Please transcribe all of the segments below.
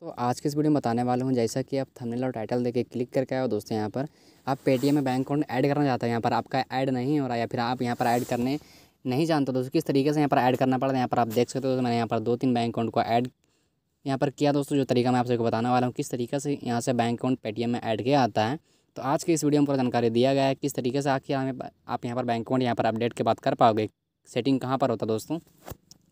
तो आज के इस वीडियो में बताने वाला हूँ जैसा कि आप थंबनेल और टाइटल देके क्लिक करके आए हो दोस्तों यहाँ पर आप पेटीएम में बैंक अकाउंट ऐड करना चाहते हैं यहाँ पर आपका ऐड नहीं हो रहा या फिर आप यहाँ पर ऐड करने नहीं जानते दोस्तों किस तरीके से यहाँ पर ऐड करना पड़ता है यहाँ पर आप देख सकते हो तो मैंने यहाँ पर दो तीन बैंक अकाउंट को ऐड यहाँ पर किया दोस्तों जो तरीका मैं आप सबको बताने वाला हूँ किस तरीके से यहाँ से बैंक अकाउंट पेटीएम में ऐड किया आता है तो आज के इस वीडियो में पूरा जानकारी दिया गया है किस तरीके से आखिर हमें आप यहाँ पर बैंक अकाउंट यहाँ पर अपडेट के बाद कर पाओगे सेटिंग कहाँ पर होता दोस्तों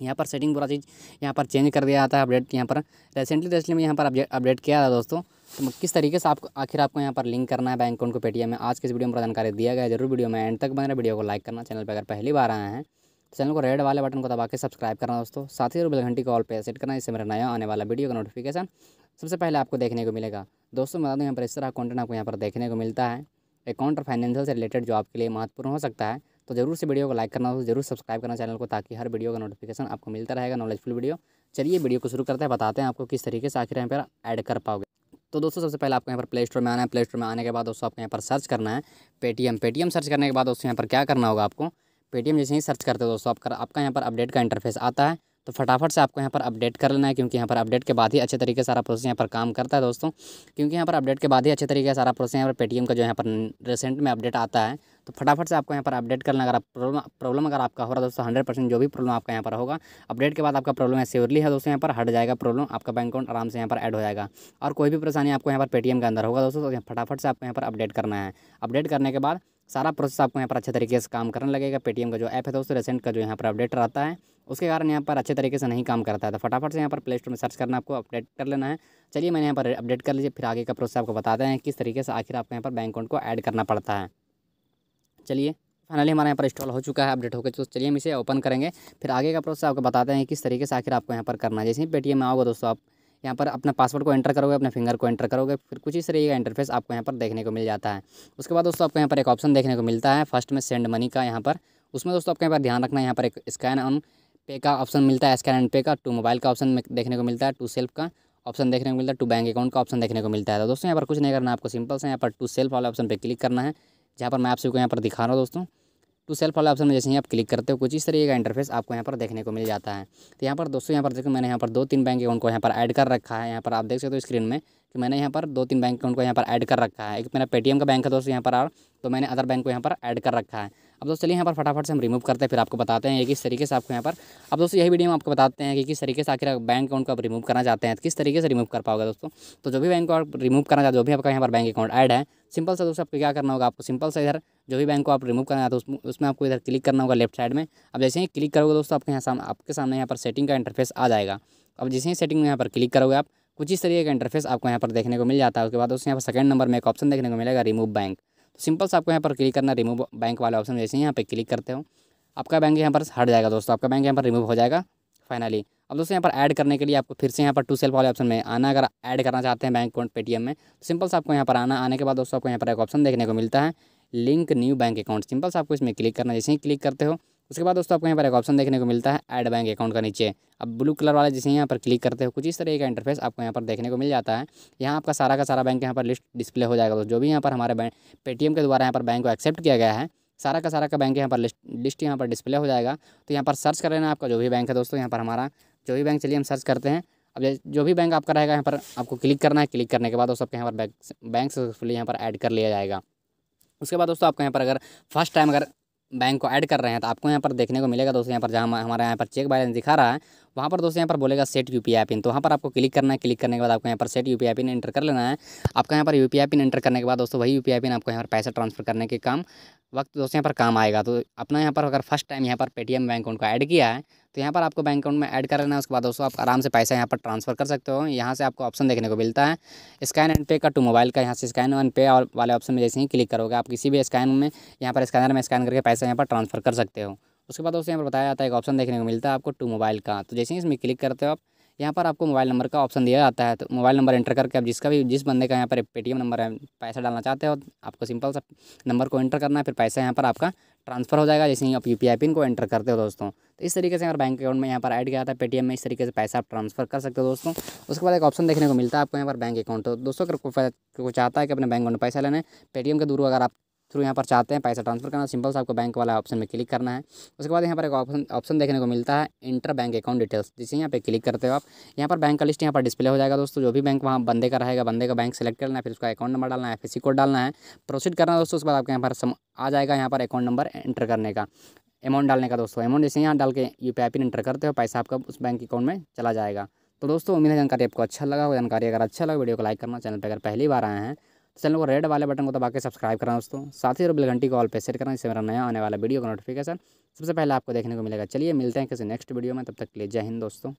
यहाँ पर सेटिंग पूरा चीज़ यहाँ पर चेंज कर दिया जाता है अपडेट यहाँ पर रिसेंटली रिसेंटली में यहाँ पर अपडेट किया था दोस्तों तो किस तरीके से आपको आखिर आपको यहाँ पर लिंक करना है बैंक अकाउंट को पेटीएम में आज के इस वीडियो में पूरा जानकारी दिया गया जरूर वीडियो में एंड तक बने वीडियो को लाइक करना चैनल पर अगर पहली बार आए हैं तो चैनल को रेड वाले बटन को दबा के सब्सक्राइब करना दोस्तों साथ ही बेल घंटी कॉल पर सेट करना इससे मेरा नया आने वाला वीडियो का नोटिफिकेशन सबसे पहले आपको देखने को मिलेगा दोस्तों बता दूँ यहाँ पर इस तरह कॉन्टेंट आपको यहाँ पर देखने को मिलता है अकाउंट और फाइनेंशियल से रिलेटेड जो आपके लिए महत्वपूर्ण हो सकता है तो जरूर से वीडियो को लाइक करना हो तो जरूर सब्सक्राइब करना चैनल को ताकि हर वीडियो का नोटिफिकेशन आपको मिलता रहेगा नॉलेजफुल वीडियो चलिए वीडियो को शुरू करते हैं बताते हैं आपको किस तरीके से आखिर यहाँ पर ऐड कर पाओगे तो दोस्तों सबसे पहले आपको यहाँ पर प्ले स्टोर में आना है प्ले स्टोर में आने के बाद दोस्तों आपको यहाँ पर सर्च करना है पेटीएम पेटीएम सर्च करने के बाद दोस्तों यहाँ पर क्या करना होगा आपको पेटीएम जैसे ही सर्च करते हो दोस्तों आपका आपका यहाँ पर अपडेट का इंटरफेस आता है तो फटाफट से आपको यहाँ पर अपडेट कर लेना है क्योंकि यहाँ पर अपडेट के बाद ही अच्छे तरीके से सारा प्रोसेस यहाँ पर काम करता है दोस्तों क्योंकि यहाँ पर अपडेट के बाद ही अच्छे तरीके से सारा प्रोसेस यहाँ पर पेटीएम का जो यहाँ पर रिसेंट में अपडेट आता है तो फटाफट से आपको यहाँ पर अपडेट करना अगर प्रॉब्लम प्रॉब्लम अगर आपका हो रहा है दोस्तों हंड्रेड परसेंट जो भी प्रॉब्लम आपका यहाँ पर होगा अपडेट के बाद आपका प्रॉब्लम है सेवरली है दोस्तों यहाँ पर हट जाएगा प्रॉब्लम आपका बैंक अकाउंट आराम से यहाँ पर एड हो जाएगा और कोई भी परेशानी आपको यहाँ पर पेटीएम के अंदर होगा दोस्तों फटाफट से आपको यहाँ पर अपडेट करना है अपडेट करने के बाद सारा प्रोसेस आपको यहाँ पर अच्छे तरीके से काम करने लगेगा पेटीएम का जो ऐप है दोस्तों रेसेंट का जो यहाँ पर अपडेट रहता है उसके कारण यहाँ पर अच्छे तरीके से नहीं काम करता है तो फटाफट से यहाँ पर प्ले स्टोर में सर्च करना आपको अपडेट कर लेना है चलिए मैंने यहाँ पर अपडेट कर लीजिए फिर आगे का प्रोसेस आपको बताते हैं किस तरीके से आखिर आपको यहाँ पर बैंक अकाउंट को ऐड करना पड़ता है चलिए फाइनली हमारे यहाँ पर इंस्टॉल हो चुका है अपडेट होकर तो चलिए हम इसे ओपन करेंगे फिर आगे का प्रोसेस आपको बताते हैं किस तरीके से आखिर आपको यहाँ पर करना है जैसे ही पेटीएम में आओगे दोस्तों आप यहाँ पर अपना पासवर्ड को एंटर करोगे अपने फिंगर को एंटर करोगे फिर कुछ इस तरीके का इंटरफेस आपको यहाँ पर देखने को मिल जाता है उसके बाद दोस्तों आपको यहाँ पर एक ऑप्शन देखने को मिलता है फर्स्ट में सेंड मनी का यहाँ पर उसमें दोस्तों आपको यहाँ पर ध्यान रखना है यहाँ पर एक स्कैन ऑन पे का ऑप्शन मिलता है स्कैन एंड पे का टू मोबाइल का ऑप्शन देखने को मिलता है टू सेल्फ का ऑप्शन देखने को मिलता है टू बैंक अकाउंट का ऑप्शन देखने को मिलता है तो दोस्तों यहाँ पर कुछ नहीं करना आपको सिंपल से यहाँ पर टू सेल्फ वाले ऑप्शन पर क्लिक करना है जहाँ पर मैं आप सबको यहाँ पर दिखा रहा हूँ दोस्तों टू सेल्फ वाला ऑप्शन में जैसे ही आप क्लिक करते हो कुछ इस तरीके का इंटरफेस आपको यहाँ पर देखने को मिल जाता है तो यहाँ पर दोस्तों यहाँ पर देखो मैंने यहाँ पर दो तीन बैंक अकाउंट को यहाँ पर ऐड कर रखा है यहाँ पर आप देख सकते हो स्क्रीन में कि मैंने यहाँ पर दो तीन बैंक अकाउंट को यहाँ पर ऐड कर रखा है एक मेरा पेटीएम का बैंक है दोस्तों यहाँ पर और तो मैंने अदर बैंक को यहाँ पर ऐड कर रखा है अब दोस्तों चलिए यहाँ पर फटाफट से हम रिमूव करते हैं फिर आपको बताते हैं किस तरीके से आपको यहाँ पर अब दोस्तों यही वीडियो हम आपको बताते हैं कि किस तरीके से आखिर बैंक अकाउंट को आप रिमूव करना चाहते हैं किस तरीके से रिमूव कर पाओगे दोस्तों तो जो भी बैंक आप रिमूव करना चाहते हो जो भी आपका यहाँ पर बैंक अकाउंट ऐड है सिंपल सा दोस्तों आपको क्या करना होगा आपको सिंपल सा इधर जो भी बैंक को आप रिमूव करना है हो तो उसमें आपको इधर क्लिक करना होगा लेफ्ट साइड में अब जैसे ही क्लिक करोगे दोस्तों आपके यहाँ आपके सामने यहाँ पर सेटिंग का इंटरफेस आ जाएगा अब जैसे ही सेटिंग में यहाँ पर क्लिक करोगे आप कुछ इस तरीके का इंटरफेस आपको यहाँ पर देखने को मिल जाता है उसके बाद उसके यहाँ पर सेकंड नंबर में एक ऑप्शन देखने को मिलेगा रिमूव बैंक सिंपल से आपको यहाँ पर क्लिक करना रिमूव बैंक वाले ऑप्शन जैसे ही यहाँ पर क्लिक करते हो आपका बैंक यहाँ पर हट जाएगा दोस्तों आपका बैंक यहाँ पर रिमूव हो जाएगा फाइनली अब दोस्तों यहाँ पर ऐड करने के लिए आपको फिर से यहाँ पर टू सेल्फ वाले ऑप्शन में आना अगर ऐड करना चाहते हैं बैंक अकाउंट पेटीएम में तो सिंपल से आपको यहाँ पर आना आने के बाद दोस्तों आपको यहाँ पर एक ऑप्शन देखने को मिलता है link new bank account simple से आपको इसमें क्लिक करना जैसे ही क्लिक करते हो उसके बाद दोस्तों आपको यहाँ पर एक ऑप्शन देखने को मिलता है ऐड बैंक अकाउंट का नीचे अब ब्लू कलर वाले जिसे यहाँ पर क्लिक करते हो कुछ इस तरह का इंटरफेस आपको यहाँ पर देखने को मिल जाता है यहाँ आपका सारा का सारा बैंक यहाँ पर लिस्ट डिस्प्ले हो जाएगा दोस्तों जो भी यहाँ पर हमारे बैंक पेटीएम के द्वारा यहाँ पर बैंक को एक्सेप्ट किया गया है सारा का सारा का बैंक यहाँ पर लिस्ट लिस्ट यहाँ पर डिस्प्ले हो जाएगा तो यहाँ पर सर्च कर लेना आपका जो भी बैंक है दोस्तों यहाँ पर हमारा जो भी बैंक चलिए हम सर्च करते हैं अब जो भी बैंक आपका रहेगा यहाँ पर आपको क्लिक करना है क्लिक करने के बाद दोस्तों आपके यहाँ पर बैंक बैंक सक्सेसफुली यहाँ पर ऐड कर लिया जाएगा उसके बाद दोस्तों आपको यहाँ पर अगर फर्स्ट टाइम अगर बैंक को ऐड कर रहे हैं तो आपको यहाँ पर देखने को मिलेगा दोस्तों यहाँ पर जहाँ हमारे यहाँ पर चेक बैलेंस दिखा रहा है वहाँ पर दोस्तों यहाँ पर बोलेगा set U P I pin तो वहाँ पर आपको क्लिक करना है क्लिक करने के बाद आपको यहाँ पर set U P I pin enter कर लेना है आपका यहाँ पर U P I pin enter करने के बाद दोस्तों वही यू पी आई पिन आपको यहाँ पर पैसा ट्रांसफर करने के काम वक्त दोस्तों यहाँ पर काम आएगा तो अपना यहाँ पर अगर फर्स्ट टाइम यहाँ पर पेटीएम बैंक अकाउंट का ऐड किया है तो यहाँ पर आपको बैंक अकाउंट में ऐड कर लेना है उसके बाद दोस्तों आप आराम से पैसा यहाँ पर ट्रांसफर कर सकते हो यहाँ से आपको ऑप्शन देखने को मिलता है स्कैन एंड पे का टू मोबाइल का यहाँ से स्कैन एंड पे वाले ऑप्शन में जैसे ही क्लिक करोगे आप किसी भी स्कैन में यहाँ पर स्कैनर में स्कैन करके पैसा यहाँ पर ट्रांसफर कर सकते हो उसके बाद दोस्तों यहाँ पर बताया जाता है एक ऑप्शन देखने को मिलता है आपको टू मोबाइल का तो जैसे ही इसमें क्लिक करते हो आप यहाँ पर आपको मोबाइल नंबर का ऑप्शन दिया जाता है तो मोबाइल नंबर एंटर करके आप जिसका भी जिस बंदे का यहाँ पर पेटीएम नंबर है पैसा डालना चाहते हो आपको सिंपल सा नंबर को एंटर करना है फिर पैसा यहाँ पर आपका ट्रांसफर हो जाएगा जैसे ही आप यू पिन को एंटर करते हो दोस्तों तो इस तरीके से अगर बैंक अकाउंट में यहाँ पर ऐड किया था पेटीएम में इस तरीके से पैसा आप ट्रांसफर कर सकते हो दोस्तों उसके बाद एक ऑप्शन देखने को मिलता है आपको यहाँ पर बैंक अकाउंट तो दोस्तों अगर कोई चाहता है कि अपने बैंक अकाउंट में पैसा लेने पेटीएम के दूर अगर आप थ्रू यहाँ पर चाहते हैं पैसा ट्रांसफर करना सिंपल से आपको बैंक वाला ऑप्शन में क्लिक करना है उसके बाद यहाँ पर एक ऑप्शन ऑप्शन देखने को मिलता है इंटर बैंक अकाउंट डिटेल्स जिसे यहाँ पे क्लिक करते हो आप यहाँ पर बैंक का लिस्ट यहाँ पर डिस्प्ले हो जाएगा दोस्तों जो भी बैंक वहाँ बंदे का रहेगा बंदे का बैंक सेलेक्ट करना है फिर उसका अकाउंट नंबर डालना है एफ कोड डालना है प्रोसीड करना है दोस्तों उसके बाद आपके यहाँ पर सम आ जाएगा यहाँ पर अकाउंट नंबर एंटर करने का अमाउंट डालने का दोस्तों अमाउंट जैसे यहाँ डाल के यू पी पिन एंटर करते हो पैसा आपका उस बैंक अकाउंट में चला जाएगा तो दोस्तों उम्मीद है जानकारी आपको अच्छा लगा हो जानकारी अगर अच्छा लगा वीडियो को लाइक करना चैनल पर अगर पहली बार आए हैं चैनल को रेड वाले बटन को दबा के सब्सक्राइब करना दोस्तों साथ ही और घंटी को ऑल पे सेट करना इससे मेरा नया आने वाला वीडियो का नोटिफिकेशन सबसे पहले आपको देखने को मिलेगा चलिए मिलते हैं किसी नेक्स्ट वीडियो में तब तक के लिए जय हिंद दोस्तों